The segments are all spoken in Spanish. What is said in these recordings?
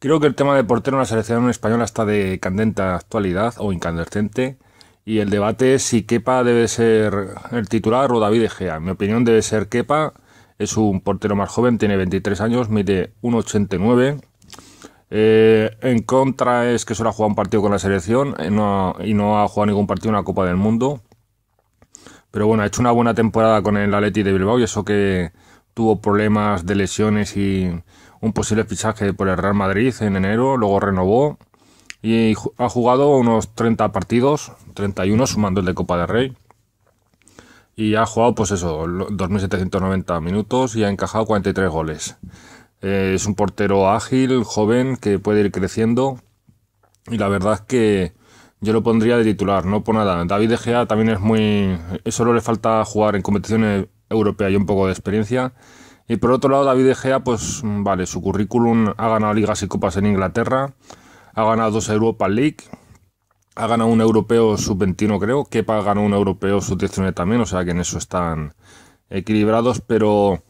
Creo que el tema de portero en la selección española está de candente actualidad o incandescente. Y el debate es si Kepa debe ser el titular o David Egea. En mi opinión debe ser Kepa. Es un portero más joven, tiene 23 años, mide 1,89. Eh, en contra es que solo ha jugado un partido con la selección eh, y no ha jugado ningún partido en la Copa del Mundo. Pero bueno, ha hecho una buena temporada con el Atleti de Bilbao y eso que tuvo problemas de lesiones y un posible fichaje por el Real Madrid en enero, luego renovó y ha jugado unos 30 partidos, 31 sumando el de Copa de Rey. Y ha jugado, pues eso, 2.790 minutos y ha encajado 43 goles. Eh, es un portero ágil, joven, que puede ir creciendo. Y la verdad es que yo lo pondría de titular, no por nada. David Ejea también es muy. Solo le falta jugar en competiciones europea y un poco de experiencia. Y por otro lado, David Egea, pues vale, su currículum ha ganado ligas y copas en Inglaterra, ha ganado dos Europa League, ha ganado un europeo sub-21 creo, Kepa ganado un europeo sub-19 también, o sea que en eso están equilibrados, pero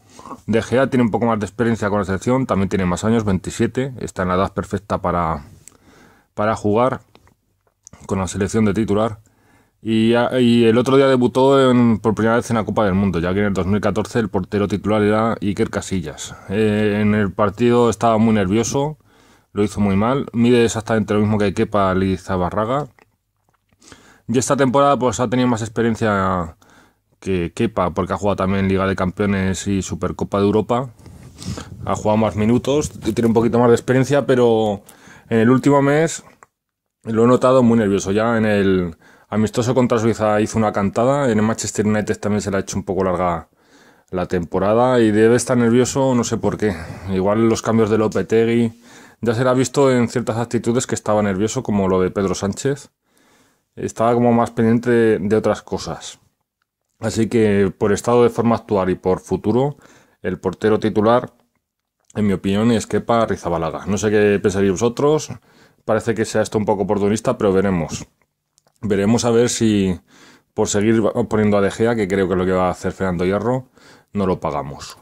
De Gea tiene un poco más de experiencia con la selección, también tiene más años, 27, está en la edad perfecta para, para jugar con la selección de titular. Y, el otro día debutó por primera vez en la Copa del Mundo, ya que en el 2014 el portero titular era Iker Casillas. Eh, en el partido estaba muy nervioso, lo hizo muy mal, mide exactamente lo mismo que Kepa Lizabarraga. Y esta temporada pues ha tenido más experiencia que Kepa, porque ha jugado también Liga de Campeones y Supercopa de Europa. Ha jugado más minutos, tiene un poquito más de experiencia, pero en el último mes lo he notado muy nervioso. Ya en el Amistoso contra Suiza hizo una cantada. En el Manchester United también se le ha hecho un poco larga la temporada y debe estar nervioso, no sé por qué. Igual los cambios de Lopetegui ya se le ha visto en ciertas actitudes que estaba nervioso, como lo de Pedro Sánchez. Estaba como más pendiente de, otras cosas. Así que por estado de forma actual y por futuro, el portero titular, en mi opinión, es Kepa Rizabalaga. No sé qué pensaréis vosotros. Parece que sea esto un poco oportunista, pero veremos. Veremos a ver si por seguir poniendo a De que creo que es lo que va a hacer Fernando Hierro, no lo pagamos.